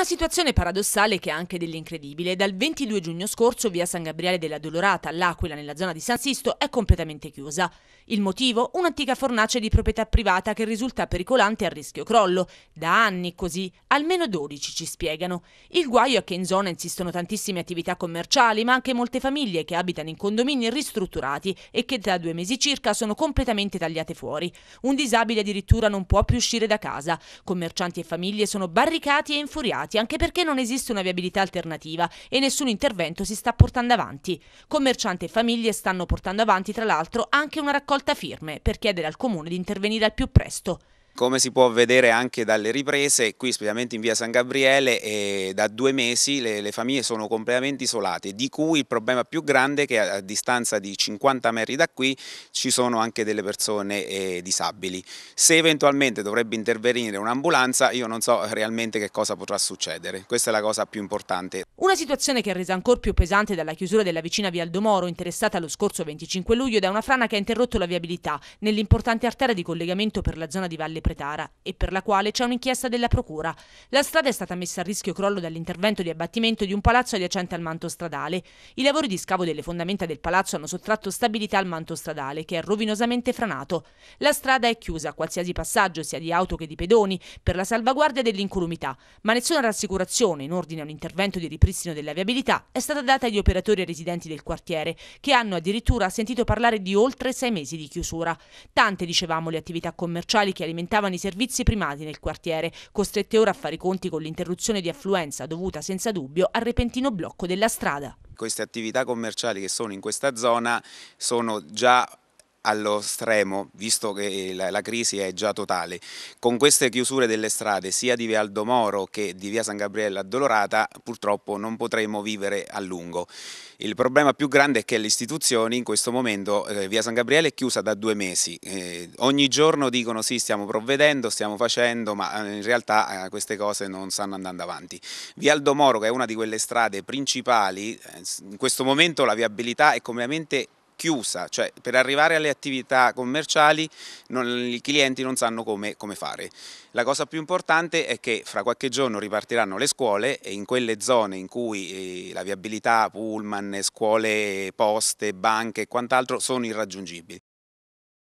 Una situazione paradossale che ha anche dell'incredibile. Dal 22 giugno scorso via San Gabriele della Dolorata all'Aquila nella zona di San Sisto è completamente chiusa. Il motivo? Un'antica fornace di proprietà privata che risulta pericolante a rischio crollo. Da anni così, almeno 12 ci spiegano. Il guaio è che in zona insistono tantissime attività commerciali ma anche molte famiglie che abitano in condomini ristrutturati e che da due mesi circa sono completamente tagliate fuori. Un disabile addirittura non può più uscire da casa. Commercianti e famiglie sono barricati e infuriati sfruttati, anche perché non esiste una viabilità alternativa e nessun intervento si sta portando avanti. Commercianti e famiglie stanno portando avanti, tra l'altro, anche una raccolta firme per chiedere al comune di intervenire al più presto. Come si può vedere anche dalle riprese, qui specialmente in via San Gabriele eh, da due mesi le, le, famiglie sono completamente isolate, di cui il problema più grande è che a, a distanza di 50 metri da qui ci sono anche delle persone eh, disabili. Se eventualmente dovrebbe intervenire un'ambulanza io non so realmente che cosa potrà succedere, questa è la cosa più importante. Una situazione che è resa ancora più pesante dalla chiusura della vicina via Aldomoro interessata lo scorso 25 luglio da una frana che ha interrotto la viabilità nell'importante arteria di collegamento per la zona di Valle Pretara e per la quale c'è un'inchiesta della Procura. La strada è stata messa a rischio crollo dall'intervento di abbattimento di un palazzo adiacente al manto stradale. I lavori di scavo delle fondamenta del palazzo hanno sottratto stabilità al manto stradale, che è rovinosamente franato. La strada è chiusa a qualsiasi passaggio, sia di auto che di pedoni, per la salvaguardia dell'incolumità, ma nessuna rassicurazione in ordine a un intervento di ripristino della viabilità è stata data agli operatori residenti del quartiere, che hanno addirittura sentito parlare di oltre sei mesi di chiusura. Tante, dicevamo, le attività commerciali che alimentavano mancavano i servizi primati nel quartiere, costrette ora a fare i conti con l'interruzione di affluenza dovuta senza dubbio al repentino blocco della strada. Queste attività commerciali che sono in questa zona sono già allo stremo, visto che la, la crisi è già totale. Con queste chiusure delle strade, sia di Via Aldomoro che di Via San Gabriele Addolorata, purtroppo non potremo vivere a lungo. Il problema più grande è che le istituzioni in questo momento, eh, Via San Gabriele è chiusa da due mesi, eh, ogni giorno dicono sì stiamo provvedendo, stiamo facendo, ma eh, in realtà eh, queste cose non stanno andando avanti. Via Aldomoro che è una di quelle strade principali, eh, in questo momento la viabilità è completamente chiusa, cioè per arrivare alle attività commerciali non, i clienti non sanno come, come fare. La cosa più importante è che fra qualche giorno ripartiranno le scuole e in quelle zone in cui eh, la viabilità, pullman, scuole, poste, banche e quant'altro sono irraggiungibili.